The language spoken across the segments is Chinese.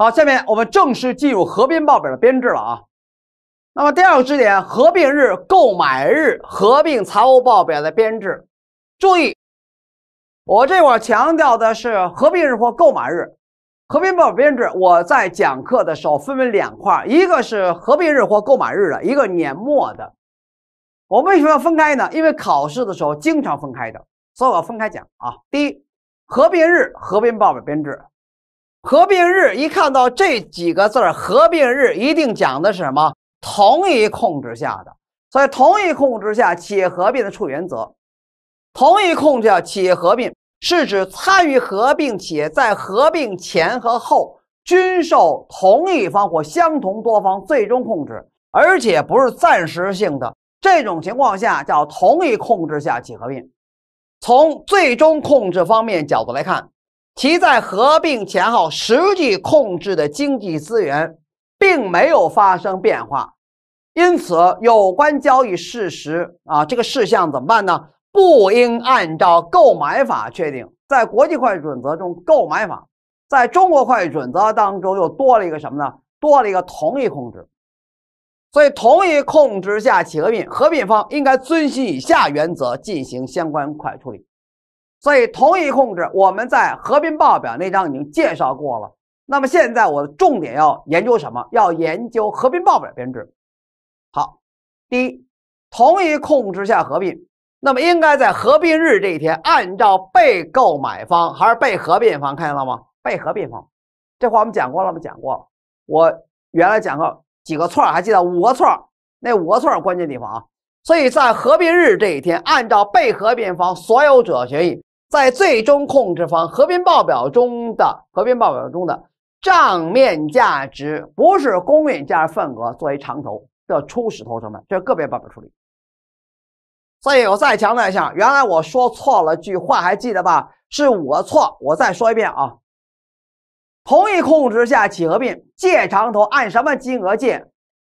好，下面我们正式进入合并报表的编制了啊。那么第二个知识点，合并日、购买日合并财务报表的编制。注意，我这块强调的是合并日或购买日合并报表编制。我在讲课的时候分为两块，一个是合并日或购买日的，一个年末的。我为什么要分开呢？因为考试的时候经常分开的，所以我要分开讲啊。第一，合并日合并报表编制。合并日一看到这几个字儿，合并日一定讲的是什么？同一控制下的。所以，同一控制下企业合并的处原则，同一控制下企业合并是指参与合并企业在合并前和后均受同一方或相同多方最终控制，而且不是暂时性的。这种情况下叫同一控制下企合并。从最终控制方面角度来看。其在合并前后实际控制的经济资源并没有发生变化，因此有关交易事实啊这个事项怎么办呢？不应按照购买法确定。在国际会计准则中，购买法在中国会计准则当中又多了一个什么呢？多了一个同一控制。所以，同一控制下企合并合并方应该遵循以下原则进行相关会计处理。所以，同一控制，我们在合并报表那章已经介绍过了。那么，现在我重点要研究什么？要研究合并报表编制。好，第一，同一控制下合并，那么应该在合并日这一天，按照被购买方还是被合并方？看见了吗？被合并方。这话我们讲过了吗？讲过。我原来讲过几个错，还记得五个错，那五个错是关键地方啊。所以在合并日这一天，按照被合并方所有者权益。在最终控制方合并报表中的合并报表中的账面价值不是公允价值份额作为长投的初始投资本，这是个别报表处理。所以我再强调一下，原来我说错了句话，还记得吧？是我错，我再说一遍啊。同一控制下企合并借长投按什么金额借？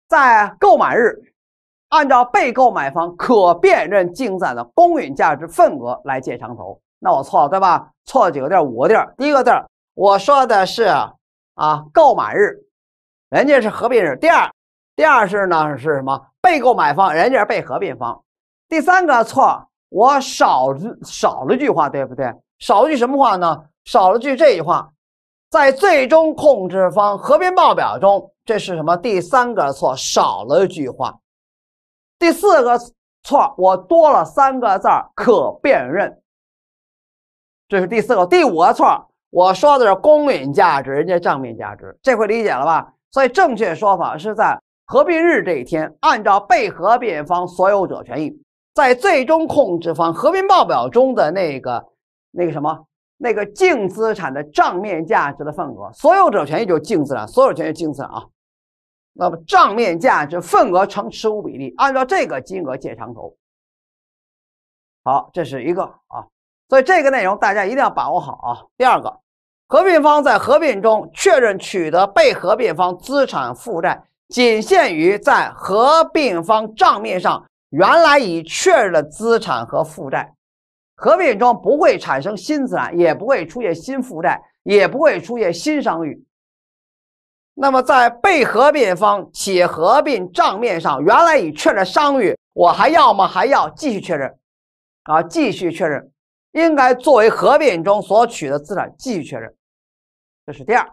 在购买日，按照被购买方可辨认净资产的公允价值份额来借长投。那我错了，对吧？错几个地儿？五个地儿。第一个字儿，我说的是啊，购买日，人家是合并日。第二，第二是呢是什么？被购买方，人家是被合并方。第三个错，我少少了句话，对不对？少了句什么话呢？少了句这句话，在最终控制方合并报表中，这是什么？第三个错，少了一句话。第四个错，我多了三个字儿，可辨认。这是第四个，第五个错。我说的是公允价值，人家账面价值，这回理解了吧？所以正确说法是在合并日这一天，按照被合并方所有者权益在最终控制方合并报表中的那个、那个什么、那个净资产的账面价值的份额，所有者权益就是净资产，所有权益净资产啊。那么账面价值份额乘持股比例，按照这个金额借长投。好，这是一个啊。所以这个内容大家一定要把握好。啊。第二个，合并方在合并中确认取得被合并方资产负债，仅限于在合并方账面上原来已确认的资产和负债，合并中不会产生新资产，也不会出现新负债，也不会出现新商誉。那么在被合并方企业合并账面上原来已确认商誉，我还要么还要继续确认啊，继续确认。应该作为合并中所取得资产继续确认，这是第二、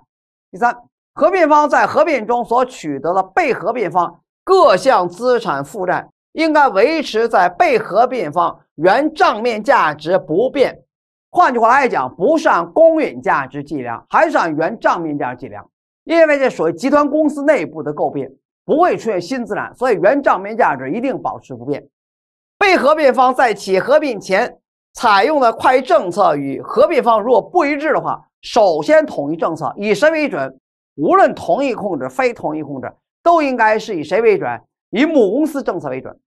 第三。合并方在合并中所取得的被合并方各项资产负债，应该维持在被合并方原账面价值不变。换句话来讲，不是按公允价值计量，还是按原账面价值计量。因为这属于集团公司内部的诟病，不会出现新资产，所以原账面价值一定保持不变。被合并方在企业合并前。采用的会计政策与合并方如果不一致的话，首先统一政策，以谁为准？无论同一控制、非同一控制，都应该是以谁为准？以母公司政策为准。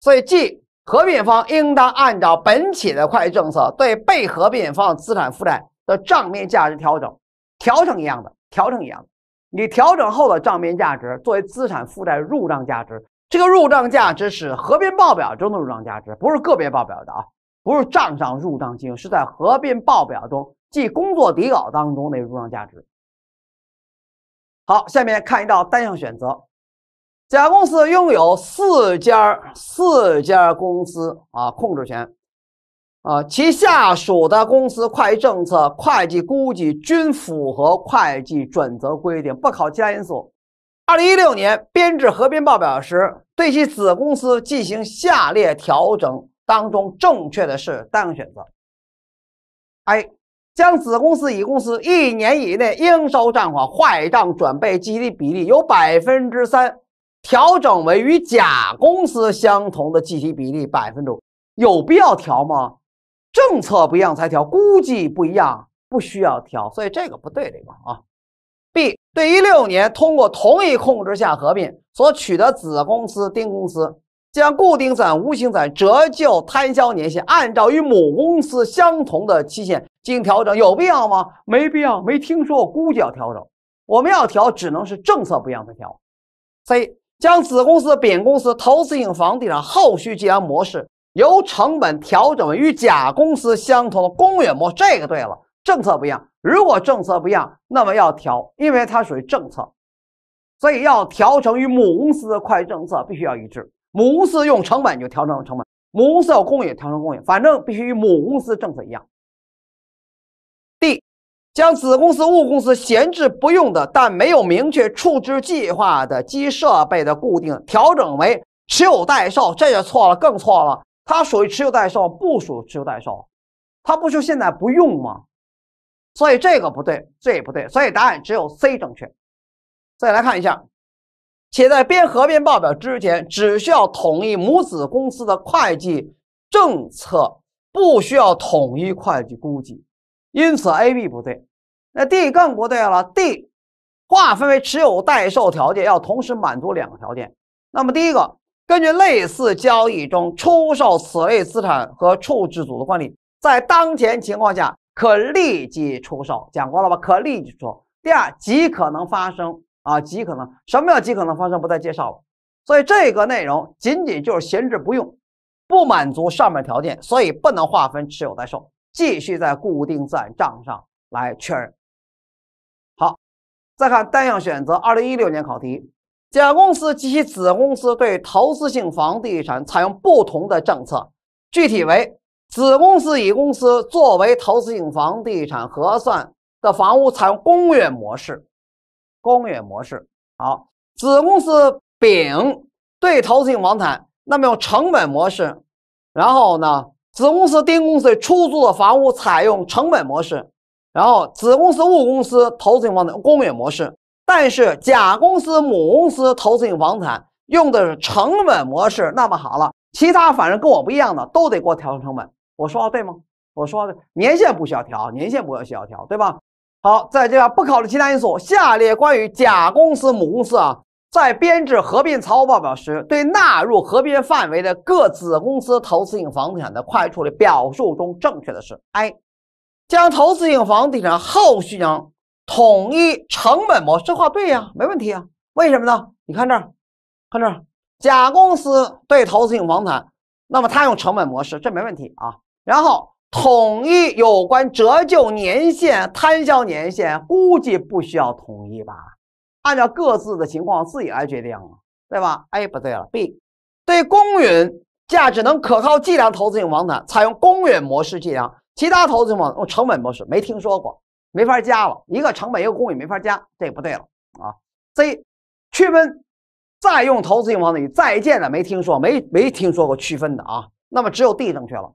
所以，即合并方应当按照本企业的会计政策对被合并方资产负债的账面价值调整，调整一样的，调整一样的。你调整后的账面价值作为资产负债入账价值，这个入账价值是合并报表中的入账价值，不是个别报表的啊。不是账上入账金额，是在合并报表中记工作底稿当中的入账价值。好，下面看一道单项选择。甲公司拥有四家四家公司啊控制权啊，其下属的公司会计政策、会计估计均符合会计准则规定，不考其他因素。二零一六年编制合并报表时，对其子公司进行下列调整。当中正确的是单选择。a 将子公司乙公司一年以内应收账款坏账准备计提比例由百分之三调整为与甲公司相同的计提比例百分之五，有必要调吗？政策不一样才调，估计不一样不需要调，所以这个不对，这个啊。B 对1六年通过同一控制下合并所取得子公司丁公司。将固定资产无形资产折旧摊销年限按照与母公司相同的期限进行调整，有必要吗？没必要，没听说估计要调整。我们要调，只能是政策不一样才调。C 将子公司丙公司投资性房地产后续计量模式由成本调整为与甲公司相同的公允模，这个对了，政策不一样。如果政策不一样，那么要调，因为它属于政策，所以要调成与母公司的会计政策必须要一致。母公司用成本就调整成本，母公司供应调整供应，反正必须与母公司政策一样。D 将子公司、物公司闲置不用的但没有明确处置计划的机设备的固定调整为持有待售，这也错了，更错了。它属于持有待售，不属持有待售。它不说现在不用吗？所以这个不对，这也不对。所以答案只有 C 正确。再来看一下。且在编合并报表之前，只需要统一母子公司的会计政策，不需要统一会计估计，因此 A、B 不对。那 D 更不对了。D 划分为持有待售条件要同时满足两个条件。那么第一个，根据类似交易中出售此类资产和处置组的惯例，在当前情况下可立即出售，讲过了吧？可立即出。售。第二，极可能发生。啊，极可能，什么叫极可能发生？不再介绍了。所以这个内容仅仅就是闲置不用，不满足上面条件，所以不能划分持有待售，继续在固定资产账上来确认。好，再看单项选择，二零一六年考题：甲公司及其子公司对投资性房地产采用不同的政策，具体为，子公司乙公司作为投资性房地产核算的房屋采用公允模式。公允模式好，子公司丙对投资性房产，那么用成本模式。然后呢，子公司丁公司出租的房屋采用成本模式。然后子公司戊公司投资性房产公允模式，但是甲公司母公司投资性房产用的是成本模式。那么好了，其他反正跟我不一样的都得给我调成成本。我说的对吗？我说的年限不需要调，年限不需要调，对吧？好，再加上不考虑其他因素，下列关于甲公司母公司啊在编制合并财务报表时对纳入合并范围的各子公司投资性房地产的会计处理表述中正确的是：A. 将投资性房地产后续呢，统一成本模式，这话对呀，没问题啊。为什么呢？你看这儿，看这儿，甲公司对投资性房产，那么它用成本模式，这没问题啊。然后。统一有关折旧年限、摊销年限估计不需要统一吧？按照各自的情况自己来决定啊，对吧？a 不对了。B，对公允价值能可靠计量投资性房产采用公允模式计量，其他投资性房成本模式没听说过，没法加了一个成本一个公允没法加，这不对了啊。C，区分再用投资性房产与在建的没听说没没听说过区分的啊，那么只有 D 正确了。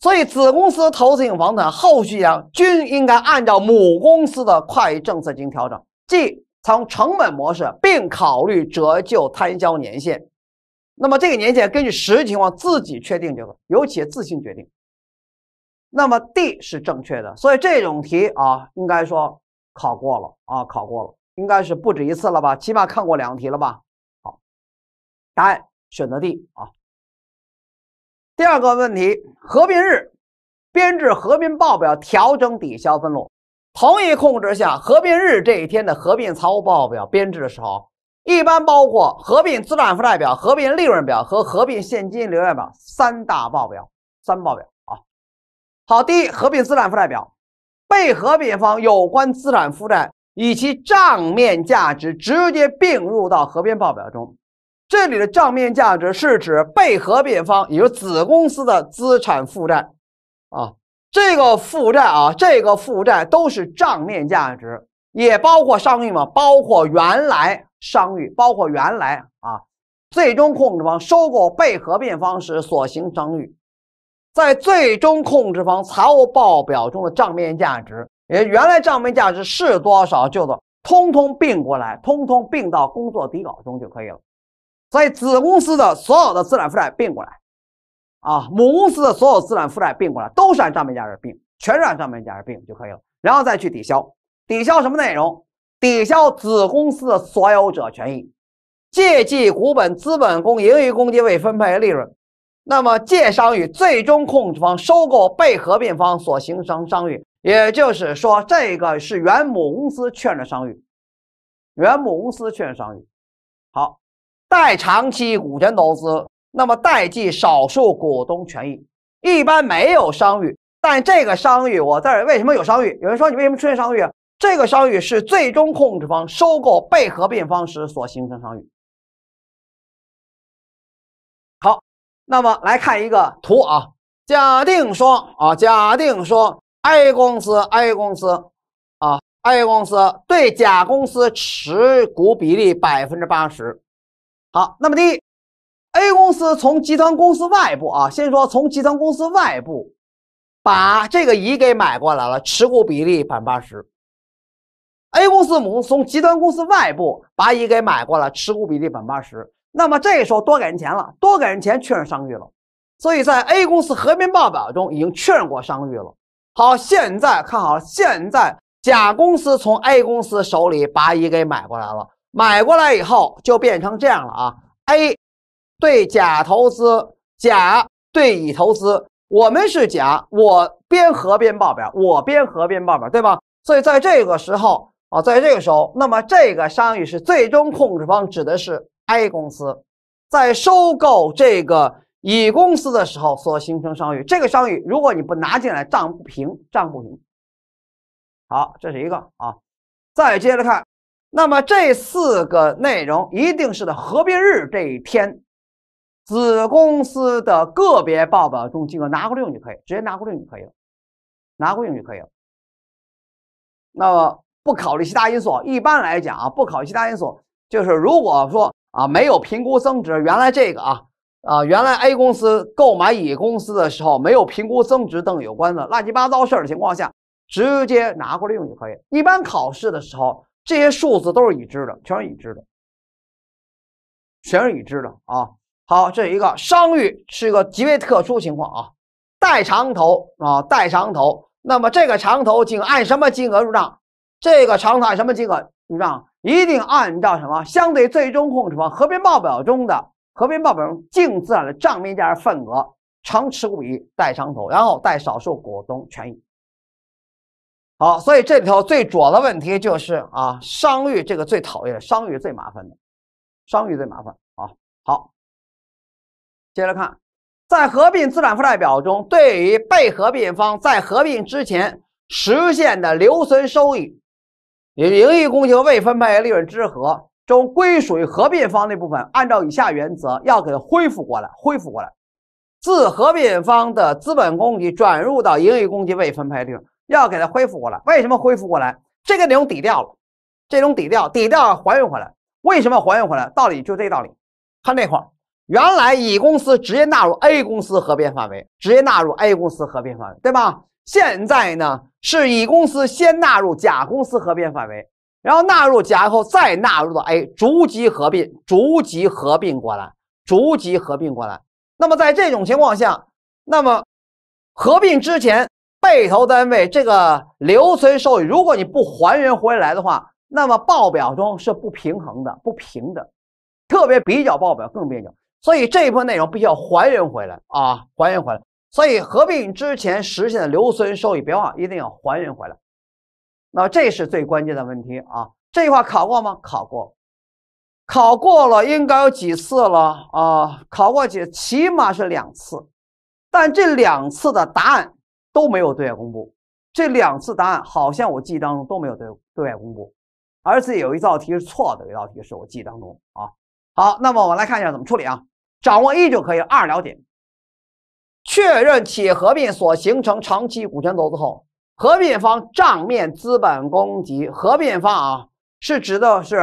所以，子公司投资性房产后续啊，均应该按照母公司的会计政策进行调整，即采用成本模式，并考虑折旧摊销年限。那么，这个年限根据实际情况自己确定就可，由企业自行决定。那么，D 是正确的。所以，这种题啊，应该说考过了啊，考过了，应该是不止一次了吧，起码看过两题了吧。好，答案选择 D 啊。第二个问题，合并日编制合并报表调整抵消分录。同一控制下合并日这一天的合并财务报表编制的时候，一般包括合并资产负债表、合并利润表和合并现金流量表三大报表。三报表啊。好，第一，合并资产负债表，被合并方有关资产负债以其账面价值直接并入到合并报表中。这里的账面价值是指被合并方，也就是子公司的资产负债啊，这个负债啊，这个负债都是账面价值，也包括商誉嘛，包括原来商誉，包括原来啊，最终控制方收购被合并方时所行商誉，在最终控制方财务报表中的账面价值，也原来账面价值是多少，就通通并过来，通通并到工作底稿中就可以了。所以子公司的所有的资产负债并过来，啊，母公司的所有资产负债并过来，都是按账面价值并，全是按账面价值并就可以了，然后再去抵消，抵消什么内容？抵消子公司的所有者权益，借记股本、资本公盈余公积、未分配利润。那么借商誉，最终控制方收购被合并方所形成商誉，也就是说这个是原母公司确认商誉，原母公司确认商誉，好。待长期股权投资，那么待计少数股东权益一般没有商誉，但这个商誉我这儿为什么有商誉？有人说你为什么出现商誉？这个商誉是最终控制方收购被合并方时所形成商誉。好，那么来看一个图啊，假定说啊，假定说 A 公司 A 公司啊 A 公司对甲公司持股比例百分之八十。好，那么第一，A 公司从集团公司外部啊，先说从集团公司外部把这个乙给买过来了，持股比例8八十。A 公司母公司从集团公司外部把乙给买过来，持股比例8八十。那么这时候多给人钱了，多给人钱确认商誉了，所以在 A 公司合并报表中已经确认过商誉了。好，现在看好了，现在甲公司从 A 公司手里把乙给买过来了。买过来以后就变成这样了啊，A 对甲投资，甲对乙投资，我们是甲，我边合边报表，我边合边报表，对吧？所以在这个时候啊，在这个时候，那么这个商誉是最终控制方指的是 A 公司在收购这个乙公司的时候所形成商誉，这个商誉如果你不拿进来，账不平，账不平。好，这是一个啊，再接着看。那么这四个内容一定是在合并日这一天，子公司的个别报表中金额拿过来用就可以，直接拿过来用就可以了，拿过来用就可以了。那么不考虑其他因素，一般来讲啊，不考虑其他因素，就是如果说啊没有评估增值，原来这个啊啊原来 A 公司购买乙公司的时候没有评估增值等有关的乱七八糟事儿的情况下，直接拿过来用就可以。一般考试的时候。这些数字都是已知的，全是已知的，全是已知的啊！好，这一个商誉是一个极为特殊情况啊，带长头啊，带长头。那么这个长头仅按什么金额入账？这个长头按什么金额入账？一定按照什么相对最终控制方合并报表中的合并报表中净资产的账面价值份额乘持股比带长头，然后带少数股东权益。好，所以这里头最主要的问题就是啊，商誉这个最讨厌，商誉最麻烦的，商誉最麻烦。啊。好，接着看，在合并资产负债表中，对于被合并方在合并之前实现的留存收益，与盈利公积和未分配利润之和中，归属于合并方那部分，按照以下原则要给它恢复过来，恢复过来，自合并方的资本公积转入到盈利公积、未分配利润。要给它恢复过来，为什么恢复过来？这个内容抵掉了，这种抵掉，抵掉还原回来，为什么还原回来？道理就这道理，看这块儿，原来乙公司直接纳入 A 公司合并范围，直接纳入 A 公司合并范围，对吧？现在呢，是乙公司先纳入甲公司合并范围，然后纳入甲后再纳入到 A，逐级合并，逐级合并过来，逐级合并过来。那么在这种情况下，那么合并之前。被投单位这个留存收益，如果你不还原回来的话，那么报表中是不平衡的、不平的，特别比较报表更别扭。所以这一部分内容必须要还原回来啊，还原回来。所以合并之前实现的留存收益，别忘了一定要还原回来。那这是最关键的问题啊！这句话考过吗？考过，考过了，应该有几次了啊？考过几？起码是两次，但这两次的答案。都没有对外公布，这两次答案好像我记忆当中都没有对对外公布，而且有一道题是错的，有一道题是我记忆当中啊。好，那么我们来看一下怎么处理啊，掌握一就可以，二了解。确认企业合并所形成长期股权投资后，合并方账面资本公积，合并方啊是指的是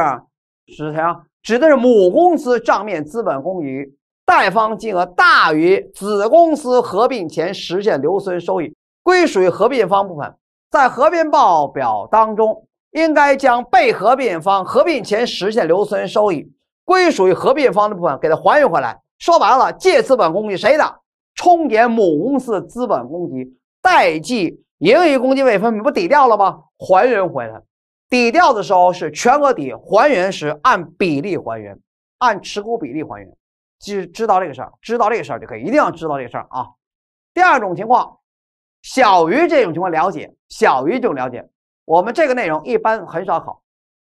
指啊？指的是母公司账面资本公积贷方金额大于子公司合并前实现留存收益。归属于合并方部分，在合并报表当中，应该将被合并方合并前实现留存收益归属于合并方的部分给它还原回来。说白了，借资本公积谁的，冲减母公司资本公积，代记盈余公积未分配不抵掉了吗？还原回来，抵掉的时候是全额抵，还原时按比例还原，按持股比例还原。知知道这个事儿，知道这个事儿就可以，一定要知道这个事儿啊。第二种情况。小于这种情况了解，小于这种了解。我们这个内容一般很少考，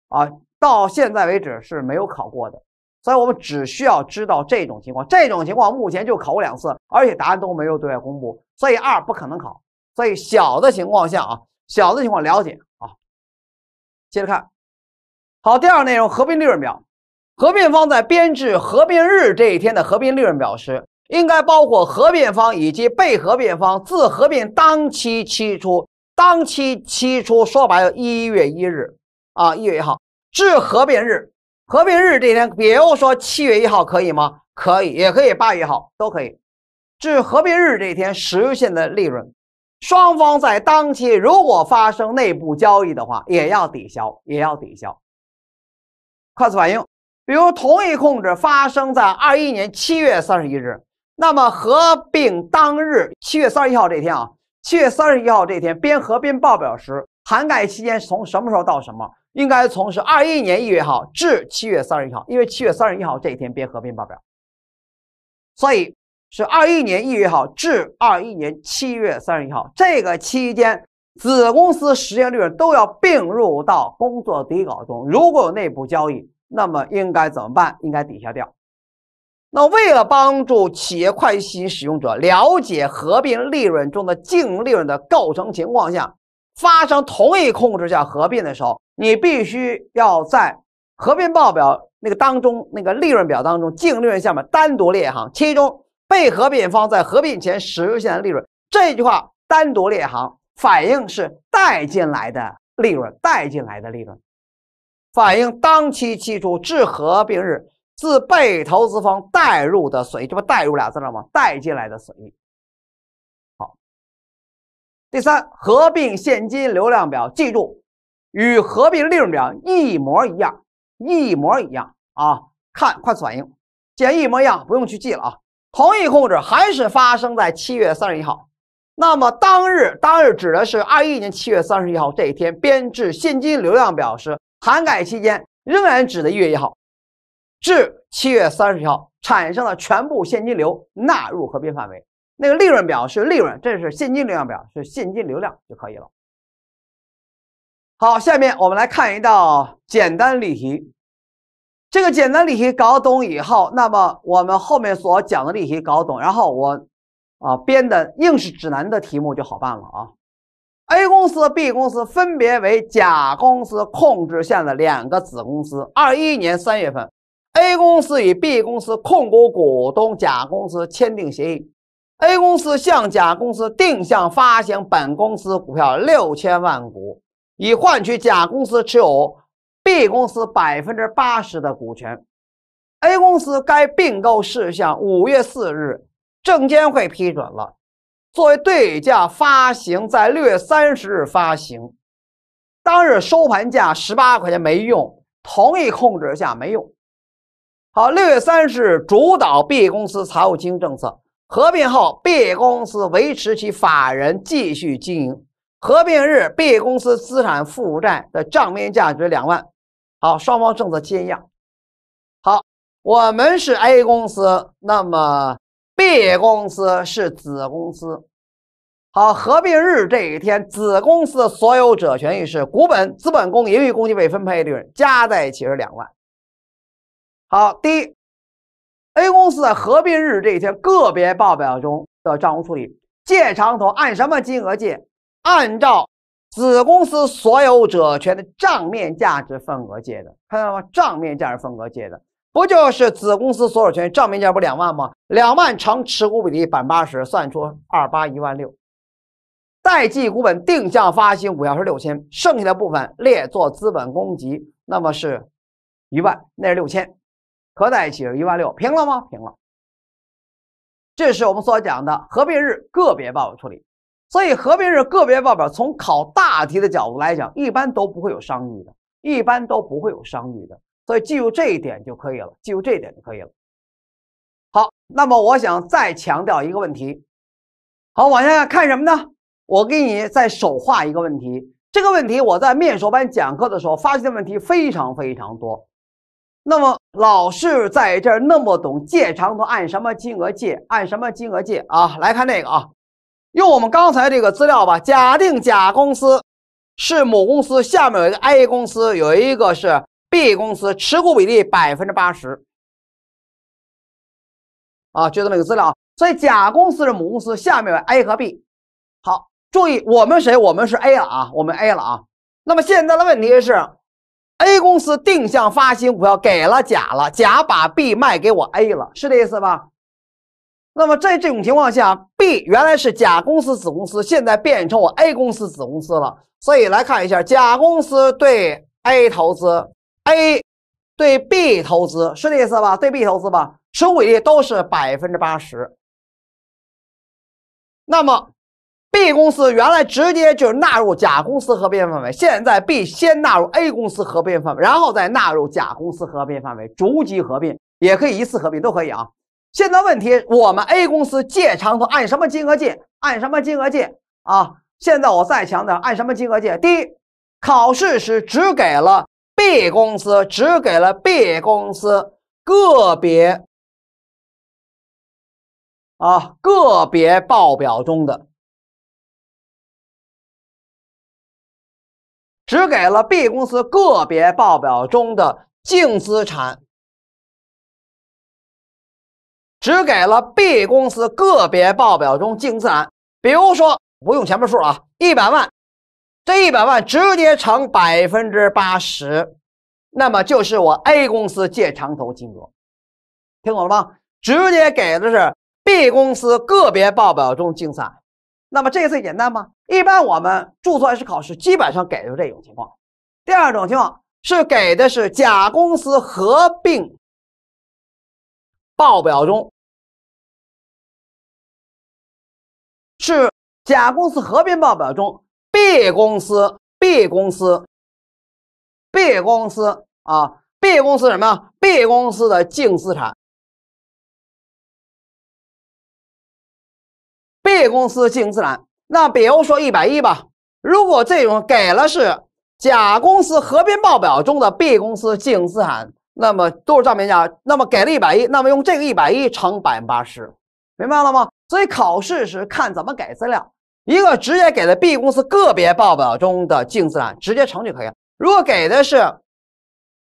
啊，到现在为止是没有考过的。所以，我们只需要知道这种情况。这种情况目前就考过两次，而且答案都没有对外公布，所以二不可能考。所以，小的情况下啊，小的情况了解啊。接着看，好，第二个内容，合并利润表。合并方在编制合并日这一天的合并利润表时。应该包括合并方以及被合并方自合并当期期初，当期期初说白了，一月一日啊，一月一号至合并日，合并日这天，比如说七月一号可以吗？可以，也可以八月一号都可以，至合并日这天实现的利润，双方在当期如果发生内部交易的话，也要抵消，也要抵消。快速反应，比如同一控制发生在二一年七月三十一日。那么合并当日七月三十一号这天啊，七月三十一号这天边合并报表时，涵盖期间是从什么时候到什么？应该从是二一年一月号至七月三十一号，因为七月三十一号这一天编合并报表，所以是二一年一月号至二一年七月三十一号这个期间，子公司实现利润都要并入到工作底稿中。如果有内部交易，那么应该怎么办？应该抵消掉。那为了帮助企业会计使用者了解合并利润中的净利润的构成情况下，发生同一控制下合并的时候，你必须要在合并报表那个当中那个利润表当中净利润下面单独列行，其中被合并方在合并前实现的利润这句话单独列行，反映是带进来的利润，带进来的利润，反映当期期初至合并日。自被投资方带入的损益，这不带入俩字了吗？带进来的损益。好，第三，合并现金流量表，记住，与合并利润表一模一样，一模一样啊。看快速反应，然一模一样，不用去记了啊。同一控制还是发生在七月三十一号，那么当日，当日指的是二一年七月三十一号这一天编制现金流量表时，涵盖期间仍然指的一月一号。至七月三十号产生的全部现金流纳入合并范围。那个利润表是利润，这是现金流量表是现金流量就可以了。好，下面我们来看一道简单例题。这个简单例题搞懂以后，那么我们后面所讲的例题搞懂，然后我啊编的应试指南的题目就好办了啊。A 公司、B 公司分别为甲公司控制下的两个子公司。二一年三月份。A 公司与 B 公司控股股东甲公司签订协议，A 公司向甲公司定向发行本公司股票六千万股，以换取甲公司持有 B 公司百分之八十的股权。A 公司该并购事项五月四日证监会批准了，作为对价发行在六月三十日发行，当日收盘价十八块钱没用，同意控制价没用。好，六月三日主导 B 公司财务经营政策。合并后，B 公司维持其法人继续经营。合并日，B 公司资产负债的账面价值两万。好，双方政策接一样。好，我们是 A 公司，那么 B 公司是子公司。好，合并日这一天，子公司所有者权益是股本、资本公盈余公积未分配利润加在一起是两万。好，第一，A 公司在合并日这一天个别报表中的账务处理，借长投按什么金额借？按照子公司所有者权的账面价值份额借的，看到吗？账面价值份额借的，不就是子公司所有权账面价不两万吗？两万乘持股比例百分八十，算出二八一万六，代记股本定向发行股票是六千，剩下的部分列作资本公积，那么是一万，那是六千。合在一起是一万六，平了吗？平了。这是我们所讲的合并日个别报表处理。所以合并日个别报表从考大题的角度来讲，一般都不会有商誉的，一般都不会有商誉的。所以记住这一点就可以了，记住这一点就可以了。好，那么我想再强调一个问题。好，往下看什么呢？我给你再手画一个问题。这个问题我在面授班讲课的时候发现的问题非常非常多。那么老是在这儿那么懂借长，都按什么金额借？按什么金额借啊？来看这个啊，用我们刚才这个资料吧。假定甲公司是母公司，下面有一个 A 公司，有一个是 B 公司，持股比例百分之八十。啊，就这么一个资料。所以甲公司是母公司，下面有 A 和 B。好，注意我们谁？我们是 A 了啊，我们 A 了啊。那么现在的问题是。A 公司定向发行股票给了甲了，甲把 B 卖给我 A 了，是这意思吧？那么在这种情况下，B 原来是甲公司子公司，现在变成我 A 公司子公司了。所以来看一下，甲公司对 A 投资，A 对 B 投资，是这意思吧？对 B 投资吧，持股比例都是百分之八十。那么。B 公司原来直接就是纳入甲公司合并范围，现在 B 先纳入 A 公司合并范围，然后再纳入甲公司合并范围，逐级合并也可以一次合并都可以啊。现在问题，我们 A 公司借长投按什么金额借？按什么金额借啊？现在我再强调，按什么金额借？第一，考试时只给了 B 公司，只给了 B 公司个别啊个别报表中的。只给了 B 公司个别报表中的净资产，只给了 B 公司个别报表中净资产。比如说，不用前面数啊，一百万，这一百万直接乘百分之八十，那么就是我 A 公司借长投金额。听懂了吗？直接给的是 B 公司个别报表中净资产。那么这个最简单吗？一般我们注册会计师考试基本上给是这种情况。第二种情况是给的是甲公司合并报表中，是甲公司合并报表中 B 公司、B 公司、B 公司啊，B 公司什么？B 公司的净资产。B 公司净资产，那比如说一百一吧。如果这种给了是甲公司合并报表中的 B 公司净资产，那么都是账面价，那么给了一百一，那么用这个一百一乘百分之八十，明白了吗？所以考试时看怎么给资料，一个直接给的 B 公司个别报表中的净资产，直接乘就可以了。如果给的是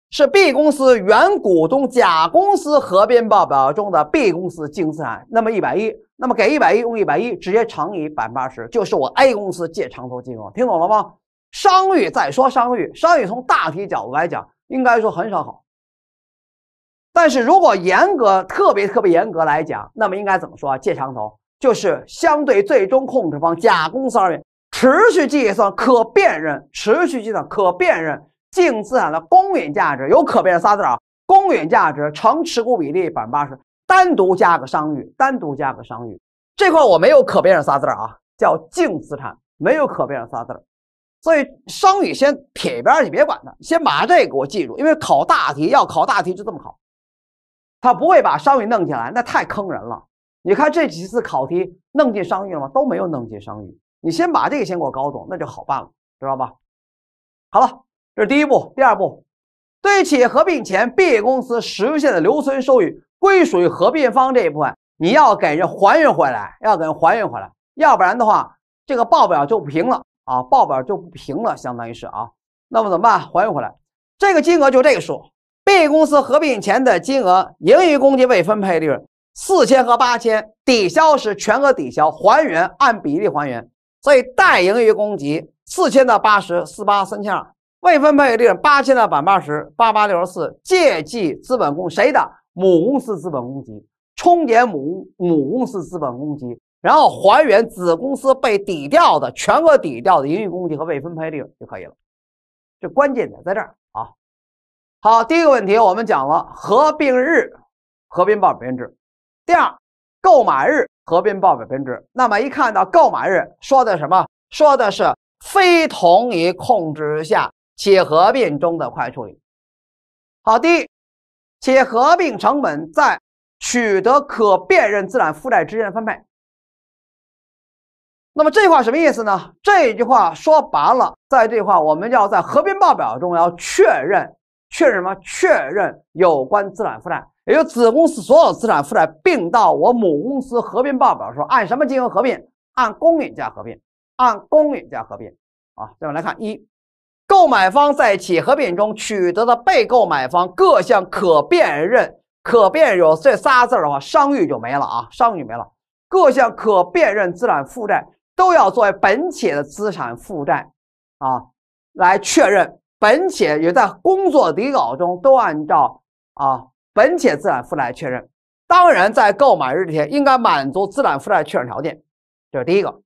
是 B 公司原股东甲公司合并报表中的 B 公司净资产，那么一百一那么给一百亿，用一百亿直接乘以百八十，就是我 A 公司借长投金额，听懂了吗？商誉，再说商誉，商誉从大体角度来讲，应该说很少考。但是如果严格特别特别严格来讲，那么应该怎么说啊？借长投就是相对最终控制方甲公司而言，持续计算可辨认，持续计算可辨认净资产的公允价值，有可辨认仨字儿啊，公允价值乘持股比例百八十。单独加个商誉，单独加个商誉，这块我没有可变上仨字儿啊，叫净资产没有可变上仨字儿，所以商誉先撇一边去，别管它，先把这给我记住，因为考大题要考大题就这么考，他不会把商誉弄起来，那太坑人了。你看这几次考题弄进商誉了吗？都没有弄进商誉。你先把这个先给我搞懂，那就好办了，知道吧？好了，这是第一步，第二步，对，企业合并前，B 公司实现的留存收益。归属于合并方这一部分，你要给人还原回来，要给人还原回来，要不然的话，这个报表就不平了啊，报表就不平了，相当于是啊，那么怎么办？还原回来，这个金额就这个数。B 公司合并前的金额，盈余公积未分配利润四千和八千抵消是全额抵消，还原按比例还原，所以贷盈余公积四千到八十四八三千二，未分配利润八千到八八十八八六十四，借记资本公谁的？母公司资本公积冲减母母公司资本公积，然后还原子公司被抵掉的全额抵掉的盈余公积和未分配利润就可以了。这关键点在这儿啊。好，第一个问题我们讲了合并日合并报表编制。第二，购买日合并报表编制。那么一看到购买日，说的什么？说的是非同一控制下且合并中的会计处理。好，第。一，且合并成本在取得可辨认资产负债之间的分配。那么这句话什么意思呢？这句话说白了，在这句话我们要在合并报表中要确认确认什么？确认有关资产负债，也就子公司所有资产负债并到我母公司合并报表的时候，按什么进行合并？按公允价合并？按公允价合并？啊，下面来看一。购买方在企业合并中取得的被购买方各项可辨认，可辨有这仨字儿的话，商誉就没了啊，商誉没了。各项可辨认资产负债都要作为本企业的资产负债啊来确认，本企业也在工作底稿中都按照啊本企业资产负债来确认。当然，在购买日之前应该满足资产负债确认条件，这是第一个。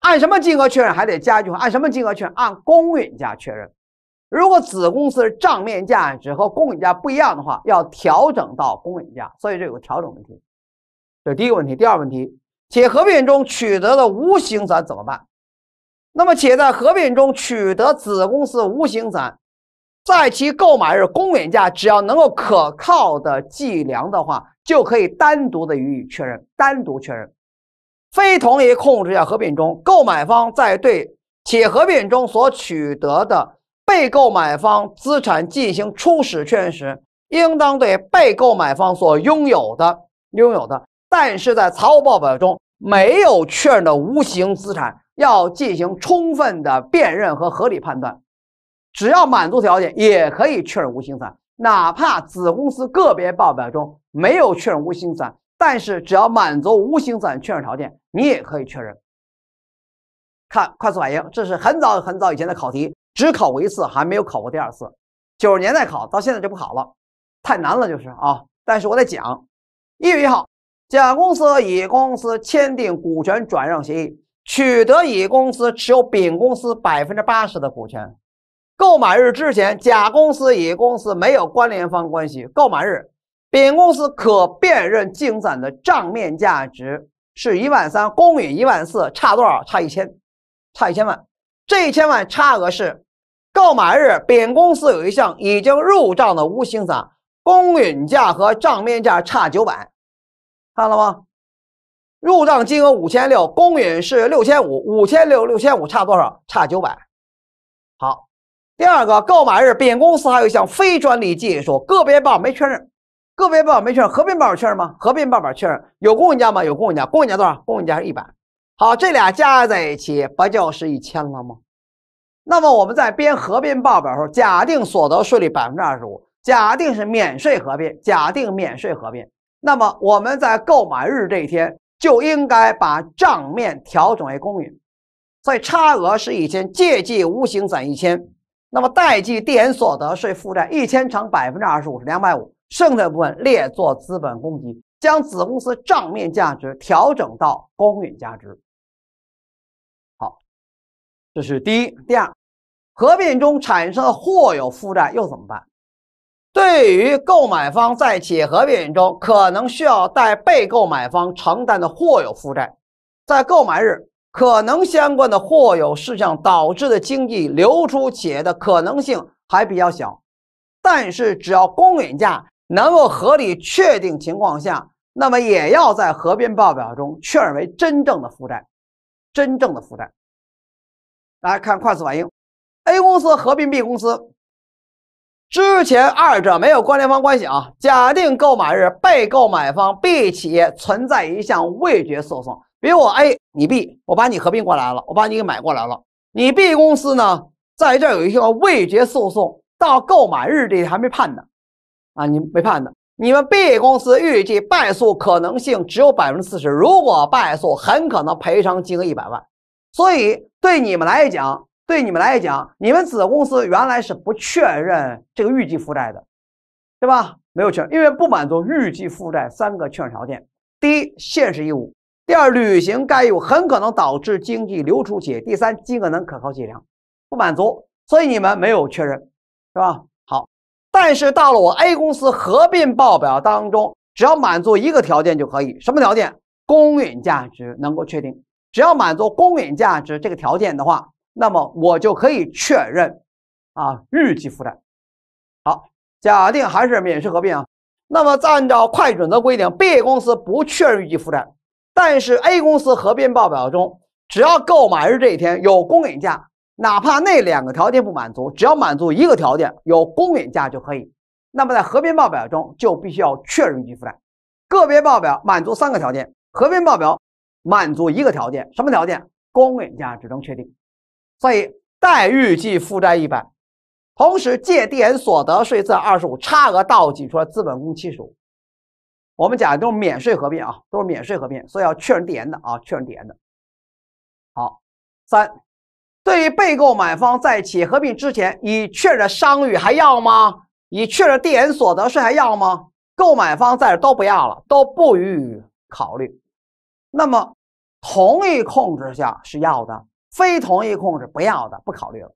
按什么金额确认？还得加一句话：按什么金额确认？按公允价确认。如果子公司账面价值和公允价不一样的话，要调整到公允价，所以这有个调整问题。这是第一个问题。第二个问题：且合并中取得的无形资产怎么办？那么且在合并中取得子公司无形资产，在其购买日公允价只要能够可靠的计量的话，就可以单独的予以确认，单独确认。非同一控制下合并中，购买方在对且合并中所取得的被购买方资产进行初始确认时，应当对被购买方所拥有的拥有的，但是在财务报表中没有确认的无形资产，要进行充分的辨认和合理判断。只要满足条件，也可以确认无形资产，哪怕子公司个别报表中没有确认无形资产。但是只要满足无形资产确认条件，你也可以确认。看快速反应，这是很早很早以前的考题，只考过一次，还没有考过第二次。九十年代考到现在就不考了，太难了，就是啊。但是我在讲，一月一号，甲公司和乙公司签订股权转让协议，取得乙公司持有丙公司百分之八十的股权。购买日之前，甲公司乙公司没有关联方关系。购买日。丙公司可辨认净资产的账面价值是一万三，公允一万四，差多少？差一千，差一千万。这一千万差额是购买日丙公司有一项已经入账的无形资产，公允价和账面价差九百，看到吗？入账金额五千六，公允是六千五，五千六六千五差多少？差九百。好，第二个购买日丙公司还有一项非专利技术，个别报没确认。个别报表确认合并报表确认吗？合并报表确认有公允价吗？有公允价，公允价多少？公允价是一百。好，这俩加在一起不就是一千吗？那么我们在编合并报表的时候，假定所得税率百分之二十五，假定是免税合并，假定免税合并。那么我们在购买日这一天就应该把账面调整为公允，所以差额是一千，借记无形资一千，那么贷记递延所得税负债一千乘百分之二十五是两百五。剩的部分列作资本公积，将子公司账面价值调整到公允价值。好，这是第一、第二，合并中产生的或有负债又怎么办？对于购买方在企业合并中可能需要代被购买方承担的或有负债，在购买日可能相关的或有事项导致的经济流出企业的可能性还比较小，但是只要公允价能够合理确定情况下，那么也要在合并报表中确认为真正的负债，真正的负债。来看快速反应：A 公司合并 B 公司之前，二者没有关联方关系啊。假定购买日，被购买方 B 企业存在一项未决诉讼，比如我 A 你 B，我把你合并过来了，我把你给买过来了。你 B 公司呢，在这有一项未决诉讼，到购买日这还没判呢。啊，你没判的。你们 B 公司预计败诉可能性只有百分之四十，如果败诉，很可能赔偿金额一百万。所以对你们来讲，对你们来讲，你们子公司原来是不确认这个预计负债的，对吧？没有确认，因为不满足预计负债三个确认条件：第一，现实义务；第二，履行该义务很可能导致经济流出企业；第三，金额能可靠计量。不满足，所以你们没有确认，是吧？但是到了我 A 公司合并报表当中，只要满足一个条件就可以，什么条件？公允价值能够确定，只要满足公允价值这个条件的话，那么我就可以确认啊预计负债。好，假定还是免税合并啊，那么按照会计准则规定，B 公司不确认预计负债，但是 A 公司合并报表中，只要购买日这一天有公允价。哪怕那两个条件不满足，只要满足一个条件，有公允价就可以。那么在合并报表中就必须要确认及负债。个别报表满足三个条件，合并报表满足一个条件，什么条件？公允价只能确定。所以待预计负债一百，同时借递延所得税二十五，差额倒挤出来资本公积十五。我们讲的都是免税合并啊，都是免税合并，所以要确认递延的啊，确认递延的。好，三。对于被购买方在企业合并之前已确认商誉还要吗？已确认递延所得税还要吗？购买方在这都不要了，都不予考虑。那么，同意控制下是要的，非同意控制不要的，不考虑。了。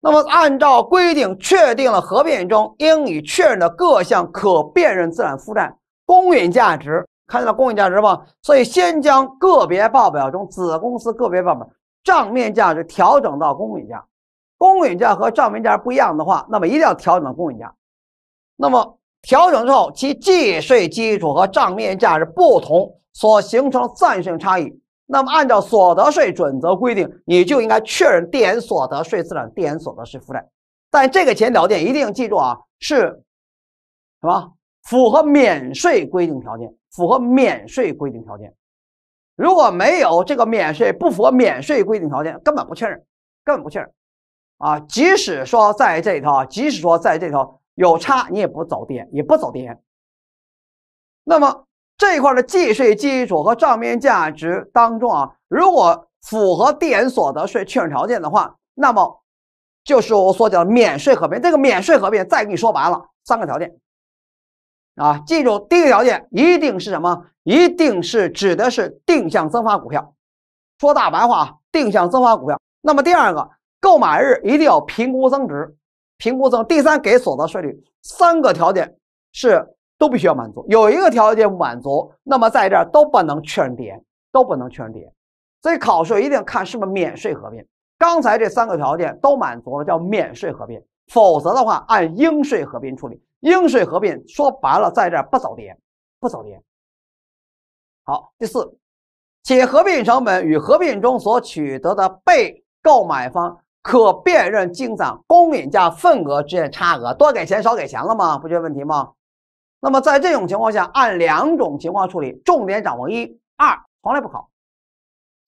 那么，按照规定确定了合并中应已确认的各项可辨认资产负债公允价值，看到了公允价值吧？所以，先将个别报表中子公司个别报表。账面价值调整到公允价，公允价和账面价不一样的话，那么一定要调整公允价。那么调整之后，其计税基础和账面价值不同所形成暂性差异，那么按照所得税准则规定，你就应该确认递延所得税资产、递延所得税负债。但这个前提条件一定记住啊，是什么？符合免税规定条件，符合免税规定条件。如果没有这个免税，不符合免税规定条件，根本不确认，根本不确认啊！即使说在这头，即使说在这头有差，你也不走跌，也不走跌。那么这一块的计税基础和账面价值当中啊，如果符合递延所得税确认条件的话，那么就是我所讲的免税合并。这个免税合并，再给你说白了，三个条件。啊，记住第一个条件一定是什么？一定是指的是定向增发股票。说大白话啊，定向增发股票。那么第二个，购买日一定要评估增值，评估增。第三，给所得税率。三个条件是都必须要满足，有一个条件不满足，那么在这儿都不能确认跌，都不能确认跌。所以考试一定看是不是免税合并。刚才这三个条件都满足了，叫免税合并，否则的话按应税合并处理。应税合并说白了，在这儿不走跌，不走跌。好，第四，且合并成本与合并中所取得的被购买方可辨认净账公允价份额之间差额，多给钱少给钱了吗？不就问题吗？那么在这种情况下，按两种情况处理，重点掌握一、二，从来不考。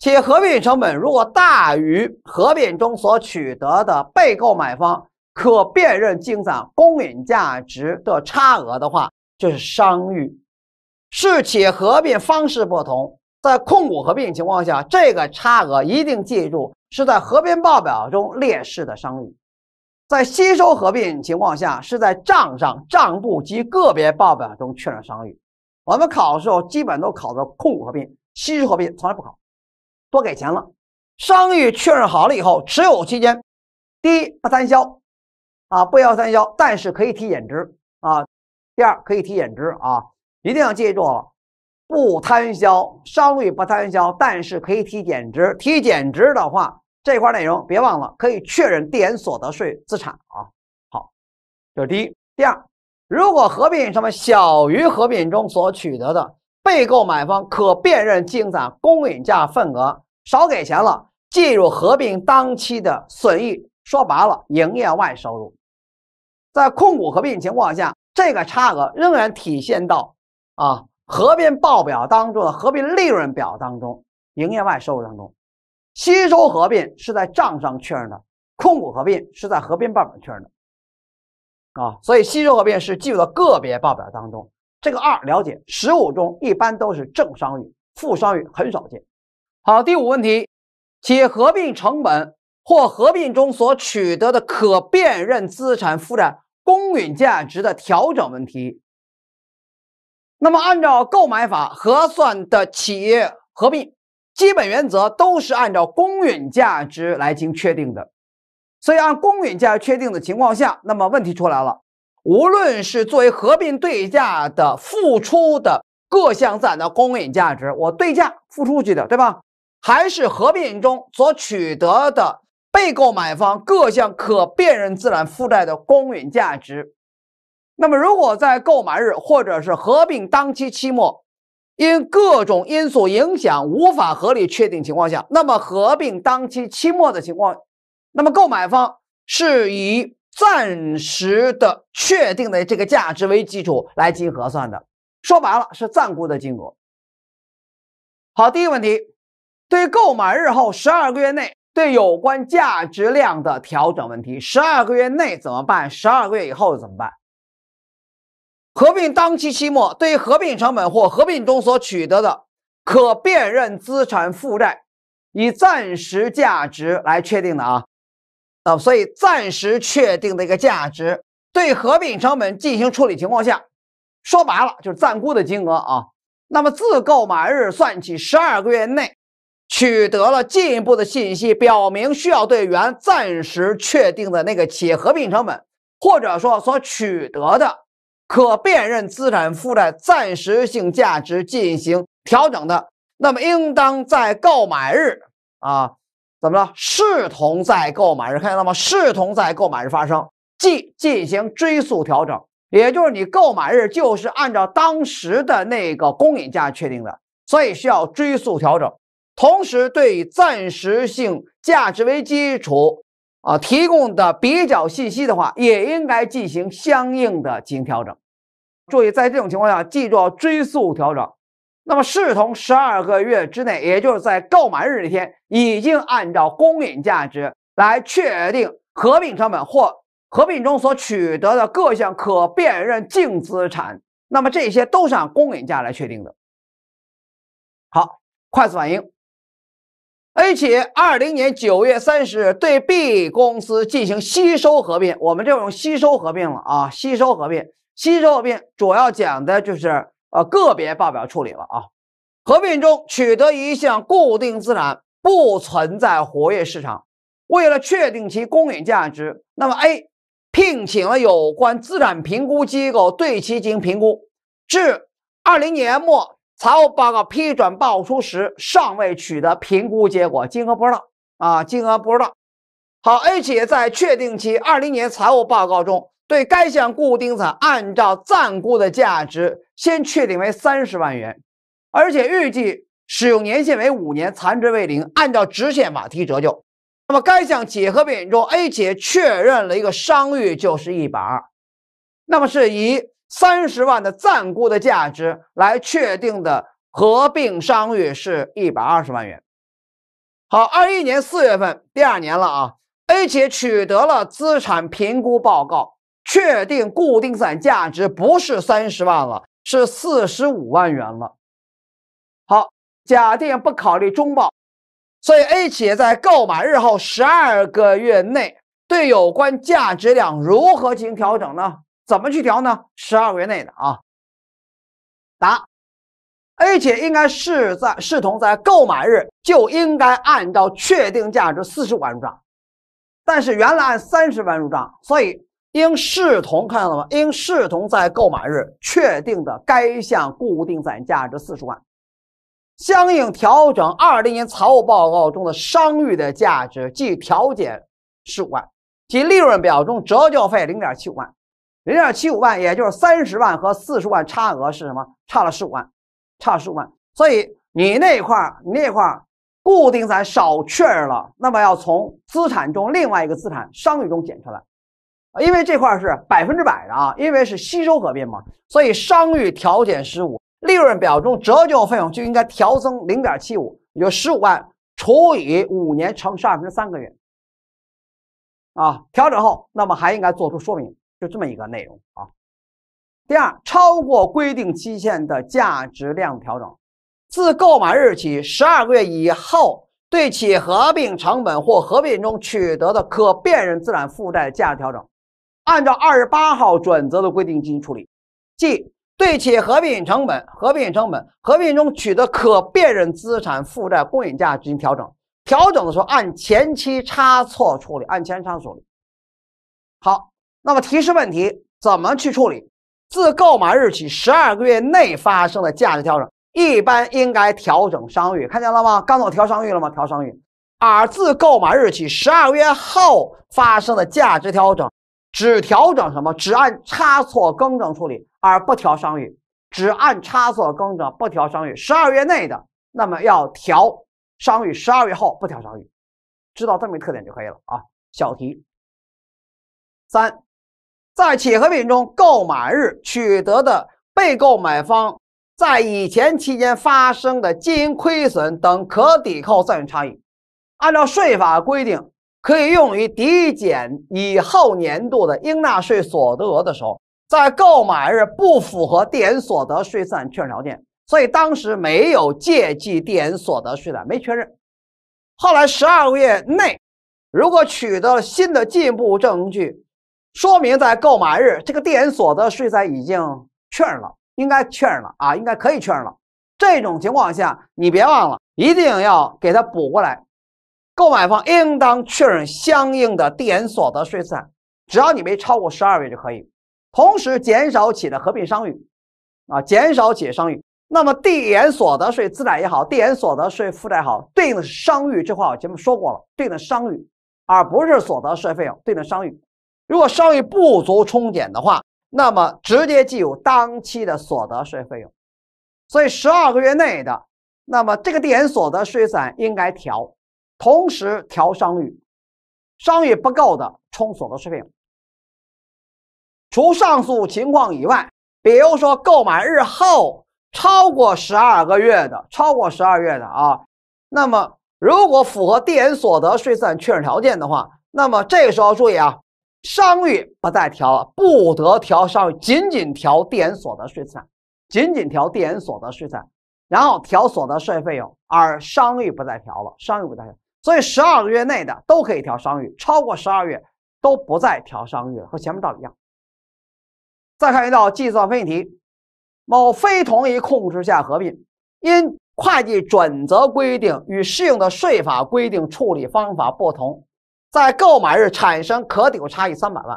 且合并成本如果大于合并中所取得的被购买方。可辨认净资产公允价值的差额的话，就是商誉。是企业合并方式不同，在控股合并情况下，这个差额一定记住是在合并报表中列示的商誉；在吸收合并情况下，是在账上账簿及个别报表中确认商誉。我们考的时候基本都考的控股合并、吸收合并，从来不考多给钱了。商誉确认好了以后，持有期间，第一不摊销。啊，不销三销，但是可以提减值啊。第二，可以提减值啊，一定要记住，不摊销，商誉不摊销，但是可以提减值。提减值的话，这块内容别忘了，可以确认递延所得税资产啊。好，这是第一，第二，如果合并什么小于合并中所取得的被购买方可辨认净资产公允价份额少给钱了，计入合并当期的损益，说白了，营业外收入。在控股合并情况下，这个差额仍然体现到啊合并报表当中的合并利润表当中、营业外收入当中。吸收合并是在账上确认的，控股合并是在合并报表确认的。啊，所以吸收合并是记录到个别报表当中。这个二了解，实务中一般都是正商誉，负商誉很少见。好，第五问题，企业合并成本或合并中所取得的可辨认资产负债。公允价值的调整问题。那么，按照购买法核算的企业合并基本原则都是按照公允价值来进行确定的。所以，按公允价确定的情况下，那么问题出来了：无论是作为合并对价的付出的各项资产的公允价值，我对价付出去的，对吧？还是合并中所取得的？被购买方各项可辨认资产负债的公允价值。那么，如果在购买日或者是合并当期期末，因各种因素影响无法合理确定情况下，那么合并当期期末的情况，那么购买方是以暂时的确定的这个价值为基础来进行核算的。说白了，是暂估的金额。好，第一个问题，对购买日后十二个月内。对有关价值量的调整问题，十二个月内怎么办？十二个月以后怎么办？合并当期期末，对于合并成本或合并中所取得的可辨认资产负债，以暂时价值来确定的啊。啊，所以暂时确定的一个价值，对合并成本进行处理情况下，说白了就是暂估的金额啊。那么自购买日算起十二个月内。取得了进一步的信息，表明需要对原暂时确定的那个企业合并成本，或者说所取得的可辨认资产负债暂时性价值进行调整的，那么应当在购买日啊，怎么了？视同在购买日，看见了吗？视同在购买日发生，即进行追溯调整，也就是你购买日就是按照当时的那个公允价确定的，所以需要追溯调整。同时，对暂时性价值为基础啊提供的比较信息的话，也应该进行相应的进行调整。注意，在这种情况下，记住追溯调整。那么，视同十二个月之内，也就是在购买日那天，已经按照公允价值来确定合并成本或合并中所取得的各项可辨认净资产。那么，这些都是按公允价来确定的。好，快速反应。A 企业二零年九月三十日对 B 公司进行吸收合并，我们这种吸收合并了啊，吸收合并，吸收合并主要讲的就是呃个别报表处理了啊。合并中取得一项固定资产不存在活跃市场，为了确定其公允价值，那么 A 聘请了有关资产评估机构对其进行评估，至二零年末。财务报告批准报出时，尚未取得评估结果，金额不知道啊，金额不知道。好，A 企业在确定其20年财务报告中，对该项固定资产按照暂估的价值先确定为三十万元，而且预计使用年限为五年，残值为零，按照直线法提折旧。那么该项企业合并中，A 企业确认了一个商誉，就是一百二，那么是以。三十万的暂估的价值来确定的合并商誉是一百二十万元。好，二一年四月份，第二年了啊。A 企业取得了资产评估报告，确定固定资产价值不是三十万了，是四十五万元了。好，假定不考虑中报，所以 A 企业在购买日后十二个月内对有关价值量如何进行调整呢？怎么去调呢？十二月内的啊。答，A 且应该是在视同在购买日就应该按照确定价值四十五万入账，但是原来按三十万入账，所以应视同看到了吗？应视同在购买日确定的该项固定资产价值四十万，相应调整二零年财务报告中的商誉的价值，即调减十五万，即利润表中折旧费零点七五万。零点七五万，也就是三十万和四十万差额是什么？差了十五万，差十五万。所以你那块儿，你那块儿固定资产少确认了，那么要从资产中另外一个资产商誉中减出来，因为这块是百分之百的啊，因为是吸收合并嘛，所以商誉调减十五，利润表中折旧费用就应该调增零点七五，就十五万除以五年乘十二分之三个月，啊，调整后，那么还应该做出说明。就这么一个内容啊。第二，超过规定期限的价值量调整，自购买日起十二个月以后，对其合并成本或合并中取得的可辨认资产负债价值调整，按照二十八号准则的规定进行处理，即对其合并成本、合并成本、合并中取得可辨认资产负债公允价值进行调整。调整的时候按前期差错处理，按前差错处理。好。那么提示问题怎么去处理？自购买日起十二个月内发生的价值调整，一般应该调整商誉，看见了吗？刚才我调商誉了吗？调商誉。而自购买日起十二月后发生的价值调整，只调整什么？只按差错更正处理，而不调商誉。只按差错更正不调商誉。十二月内的，那么要调商誉；十二月后不调商誉。知道这么个特点就可以了啊。小题三。在企业合并中，购买日取得的被购买方在以前期间发生的经营亏损等可抵扣暂时差异，按照税法规定可以用于抵减以后年度的应纳税所得额的时候，在购买日不符合递延所得税资产确认条件，所以当时没有借记递延所得税的，没确认。后来十二个月内，如果取得了新的进一步证据。说明在购买日，这个递延所得税在已经确认了，应该确认了啊，应该可以确认了。这种情况下，你别忘了，一定要给他补过来。购买方应当确认相应的递延所得税资产，只要你没超过十二月就可以。同时减少企业的合并商誉啊，减少企业商誉。那么递延所得税资产也好，递延所得税负债好，对应的是商誉，这话我前面说过了，对应的商誉，而不是所得税费用，对应的商誉。如果商誉不足冲减的话，那么直接计入当期的所得税费用。所以十二个月内的，那么这个递延所得税算应该调，同时调商誉，商誉不够的冲所得税费用。除上述情况以外，比如说购买日后超过十二个月的，超过十二月的啊，那么如果符合递延所得税算确认条件的话，那么这个时候注意啊。商誉不再调了，不得调商誉，仅仅调递延所得税前，仅仅调递延所得税前，然后调所得税费用。而商誉不再调了，商誉不再调，所以十二个月内的都可以调商誉，超过十二月都不再调商誉，了，和前面道理一样。再看一道计算分析题，某非同一控制下合并，因会计准则规定与适用的税法规定处理方法不同。在购买日产生可抵扣差异三百万，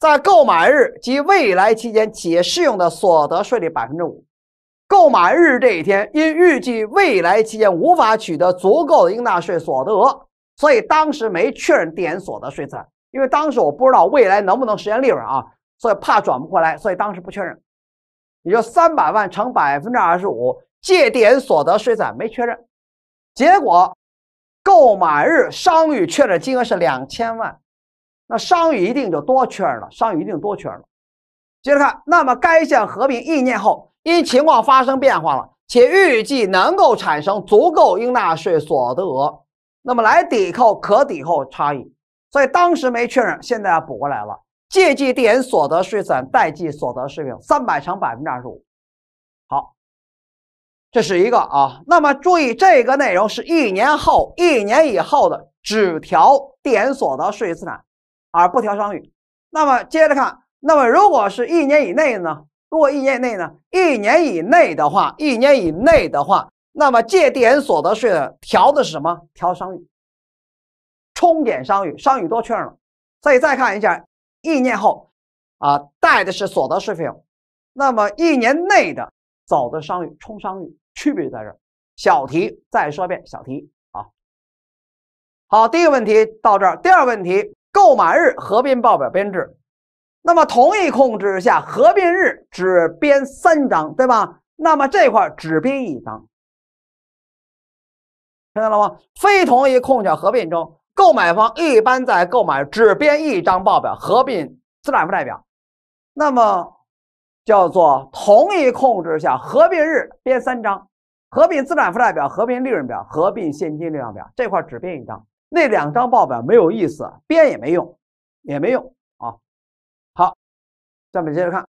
在购买日及未来期间企业适用的所得税率百分之五，购买日这一天因预计未来期间无法取得足够的应纳税所得额，所以当时没确认点所得税资产，因为当时我不知道未来能不能实现利润啊，所以怕转不过来，所以当时不确认，也就三百万乘百分之二十五借点所得税资产没确认，结果。购买日商誉确认金额是两千万，那商誉一定就多确认了，商誉一定多确认了。接着看，那么该项合并意念后，因情况发生变化了，且预计能够产生足够应纳税所得额，那么来抵扣可抵扣差异，所以当时没确认，现在要补过来了。借记递延所得税算贷记所得税费用三百乘百分之二十五。好。这是一个啊，那么注意这个内容是一年后、一年以后的只调递延所得税资产，而不调商誉。那么接着看，那么如果是一年以内呢？如果一年以内呢？一年以内的话，一年以内的话，那么借递延所得税的调的是什么？调商誉，冲减商誉，商誉多确认了。所以再看一下，一年后啊，贷的是所得税费用。那么一年内的走的商誉，冲商誉。区别在这儿，小题再说一遍，小题啊。好，第一个问题到这儿，第二问题，购买日合并报表编制。那么，同一控制下合并日只编三张，对吧？那么这块只编一张，看到了吗？非同一控制合并中，购买方一般在购买只编一张报表，合并资产负债表。那么叫做同一控制下合并日编三张，合并资产负债表、合并利润表、合并现金流量表，这块只编一张，那两张报表没有意思，编也没用，也没用啊。好，下面接着看，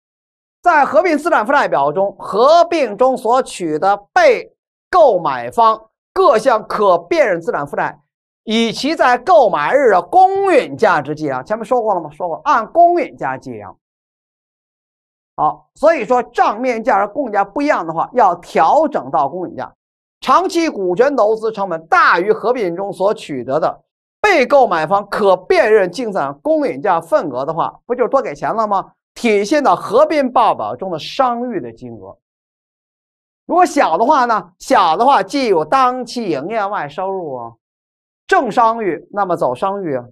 在合并资产负债表中，合并中所取得被购买方各项可辨认资产负债，以其在购买日的公允价值计量。前面说过了吗？说过，按公允价计量。好，所以说账面价值公允价不一样的话，要调整到公允价。长期股权投资成本大于合并中所取得的被购买方可辨认净资产公允价份额的话，不就多给钱了吗？体现到合并报表中的商誉的金额。如果小的话呢？小的话既有当期营业外收入，啊，正商誉，那么走商誉啊。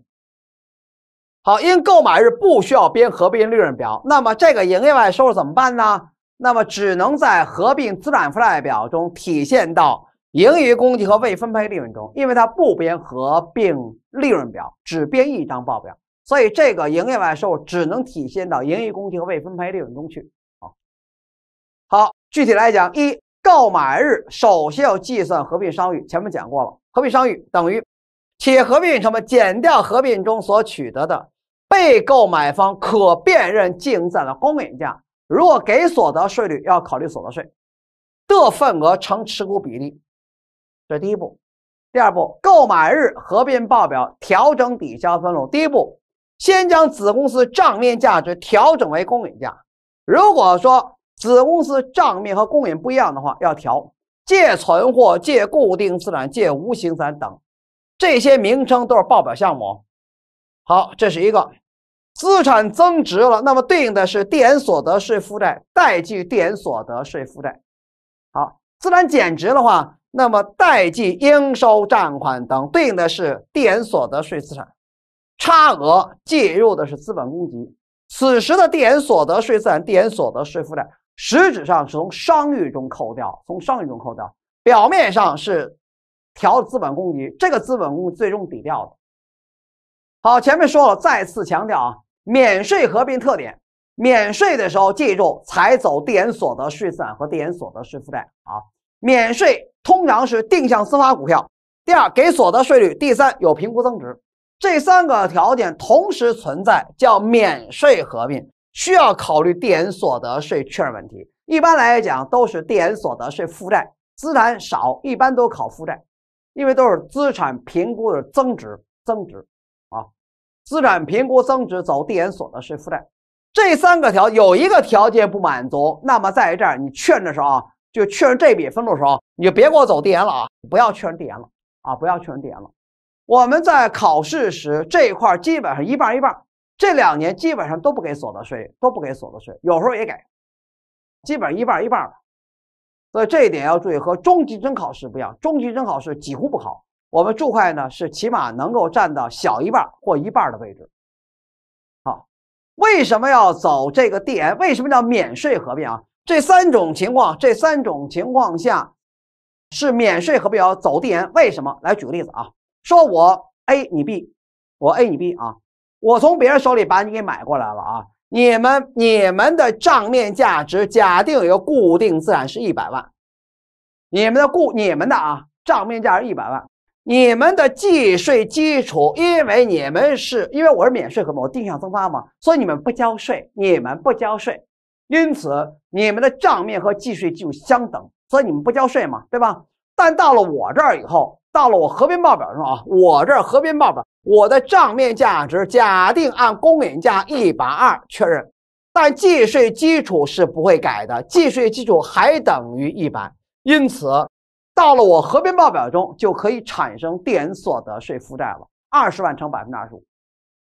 好，因购买日不需要编合并利润表，那么这个营业外收入怎么办呢？那么只能在合并资产负债表中体现到盈余公积和未分配利润中，因为它不编合并利润表，只编一张报表，所以这个营业外收入只能体现到盈余公积和未分配利润中去。好，好，具体来讲，一购买日首先要计算合并商誉，前面讲过了，合并商誉等于企业合并什么减掉合并中所取得的。被购买方可辨认净资产的公允价，若给所得税率要考虑所得税的份额乘持股比例，这第一步。第二步，购买日合并报表调整抵消分录。第一步，先将子公司账面价值调整为公允价。如果说子公司账面和公允不一样的话，要调借存货、借固定资产、借无形资产等，这些名称都是报表项目。好，这是一个资产增值了，那么对应的是递延所得税负债，代计递延所得税负债。好，资产减值的话，那么代计应收账款等，对应的是递延所得税资产，差额计入的是资本公积。此时的递延所得税资产、递延所得税负债实质上是从商誉中扣掉，从商誉中扣掉，表面上是调资本公积，这个资本公积最终抵掉的。好，前面说了，再次强调啊，免税合并特点，免税的时候记住才走递延所得税资产和递延所得税负债啊。免税通常是定向司法股票，第二给所得税率，第三有评估增值，这三个条件同时存在叫免税合并，需要考虑递延所得税确认问题。一般来讲都是递延所得税负债，资产少一般都考负债，因为都是资产评估的增值增值。资产评估增值走递延所得税负债，这三个条有一个条件不满足，那么在这儿你确认的时候啊，就确认这笔分录的时候，你就别给我走递延了啊，不要确认递延了啊，不要确认递延了。我们在考试时这一块基本上一半一半，这两年基本上都不给所得税，都不给所得税，有时候也给，基本一半一半吧。所以这一点要注意，和中级真考试不一样，中级真考试几乎不考。我们注会呢是起码能够占到小一半或一半的位置。好，为什么要走这个点？为什么叫免税合并啊？这三种情况，这三种情况下是免税合并要走点。为什么？来举个例子啊，说我 A 你 B，我 A 你 B 啊，我从别人手里把你给买过来了啊。你们你们的账面价值，假定有一个固定资产是一百万，你们的固你们的啊账面价值一百万。你们的计税基础，因为你们是，因为我是免税和我定向增发嘛，所以你们不交税，你们不交税，因此你们的账面和计税基础相等，所以你们不交税嘛，对吧？但到了我这儿以后，到了我合并报表中啊，我这儿合并报表，我的账面价值假定按公允价一百二确认，但计税基础是不会改的，计税基础还等于一百，因此。到了我合并报表中，就可以产生点所得税负债了，二十万乘百分之二十五，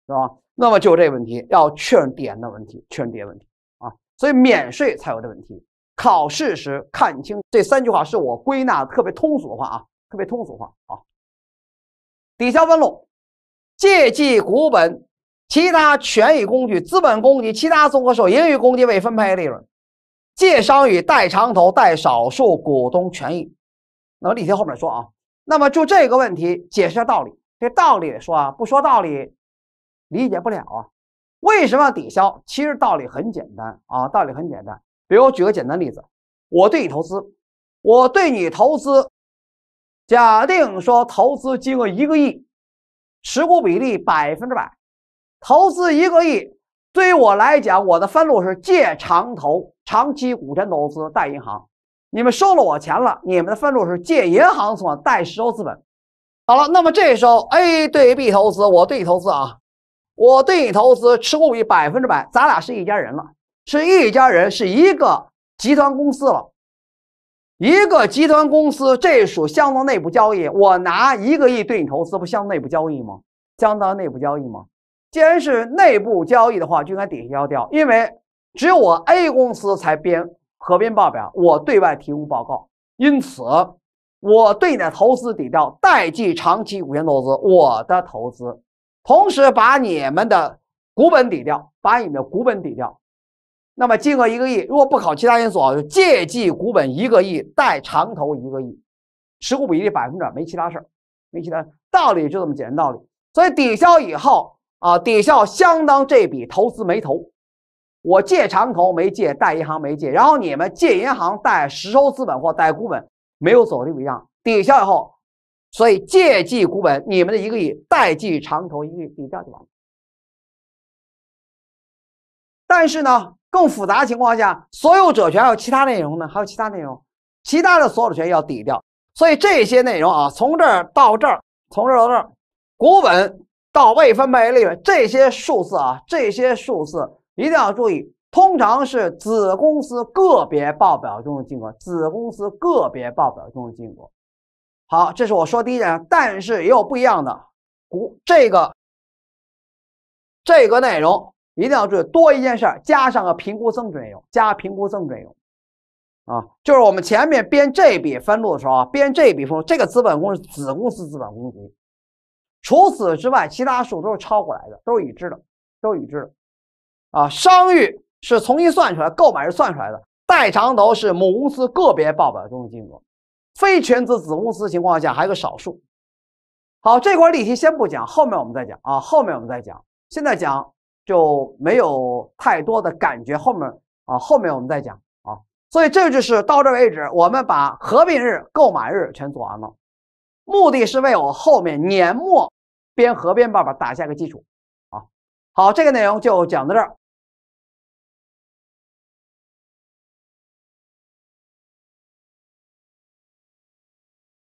是吧？那么就这问题，要确认点的问题，确认点问题啊，所以免税才有这问题。考试时看清这三句话，是我归纳的特别通俗的话啊，特别通俗化啊。抵消分录：借记股本、其他权益工具、资本公积、其他综合收益、盈余公积、未分配利润；借商誉、代长投、代少数股东权益。那么例题后面说啊，那么就这个问题解释下道理。这道理说啊，不说道理理解不了啊。为什么要抵消？其实道理很简单啊，道理很简单。比如我举个简单例子，我对你投资，我对你投资，假定说投资金额一个亿，持股比例百分之百，投资一个亿，对于我来讲，我的分路是借长投，长期股权投资贷银行。你们收了我钱了，你们的分路是借银行款贷石油资本。好了，那么这时候 A 对 B 投资，我对你投资啊，我对你投资持股比百分之百，咱俩是一家人了，是一家人，是一个集团公司了。一个集团公司，这属相当内部交易。我拿一个亿对你投资，不相当内部交易吗？相当内部交易吗？既然是内部交易的话，就应该底下掉，因为只有我 A 公司才编。合并报表，我对外提供报告，因此我对你的投资抵掉，代际长期股权投资，我的投资，同时把你们的股本抵掉，把你们的股本抵掉，那么金额一个亿，如果不考其他因素，啊，就借记股本一个亿，贷长投一个亿，持股比例百分之没其他事儿，没其他道理就这么简单道理，所以抵消以后啊，抵消相当这笔投资没投。我借长投没借，贷银行没借，然后你们借银行贷实收资本或贷股本，没有走就不一样，抵消以后，所以借记股本，你们的一个亿，贷记长投一个亿，抵掉就完了。但是呢，更复杂情况下，所有者权还有其他内容呢，还有其他内容，其他的所有权要抵掉，所以这些内容啊，从这儿到这儿，从这儿到这儿，股本到未分配利润，这些数字啊，这些数字。一定要注意，通常是子公司个别报表中的金额，子公司个别报表中的金额。好，这是我说第一件事但是也有不一样的，股这个这个内容一定要注意，多一件事加上个评估增值用，加评估增值用啊，就是我们前面编这笔分录的时候啊，编这笔分录，这个资本公司子公司资本公积。除此之外，其他数都是抄过来的，都是已知的，都是已知的。啊，商誉是重新算出来，购买是算出来的，代偿都是母公司个别报表中的金额，非全资子公司情况下还有个少数。好，这块例题先不讲，后面我们再讲啊，后面我们再讲，现在讲就没有太多的感觉，后面啊，后面我们再讲啊，所以这就是到这为止，我们把合并日、购买日全做完了，目的是为我后面年末编合并报表打下一个基础啊。好，这个内容就讲到这儿。